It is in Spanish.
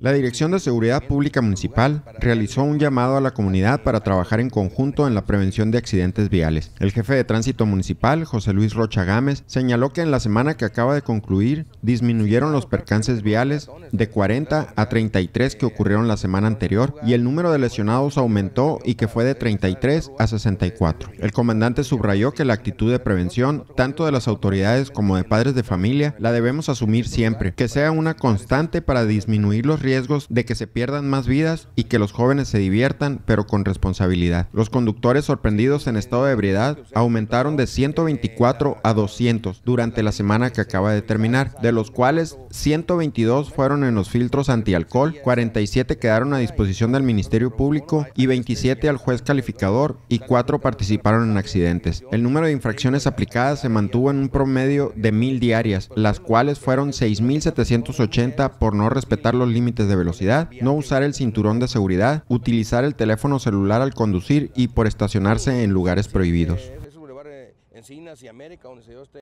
La Dirección de Seguridad Pública Municipal realizó un llamado a la comunidad para trabajar en conjunto en la prevención de accidentes viales. El jefe de tránsito municipal, José Luis Rocha Gámez, señaló que en la semana que acaba de concluir disminuyeron los percances viales de 40 a 33 que ocurrieron la semana anterior y el número de lesionados aumentó y que fue de 33 a 64. El comandante subrayó que la actitud de prevención, tanto de las autoridades como de padres de familia, la debemos asumir siempre, que sea una constante para disminuir los riesgos riesgos de que se pierdan más vidas y que los jóvenes se diviertan, pero con responsabilidad. Los conductores sorprendidos en estado de ebriedad aumentaron de 124 a 200 durante la semana que acaba de terminar, de los cuales 122 fueron en los filtros antialcohol, 47 quedaron a disposición del Ministerio Público y 27 al juez calificador y 4 participaron en accidentes. El número de infracciones aplicadas se mantuvo en un promedio de mil diarias, las cuales fueron 6.780 por no respetar los límites de velocidad, no usar el cinturón de seguridad, utilizar el teléfono celular al conducir y por estacionarse en lugares prohibidos.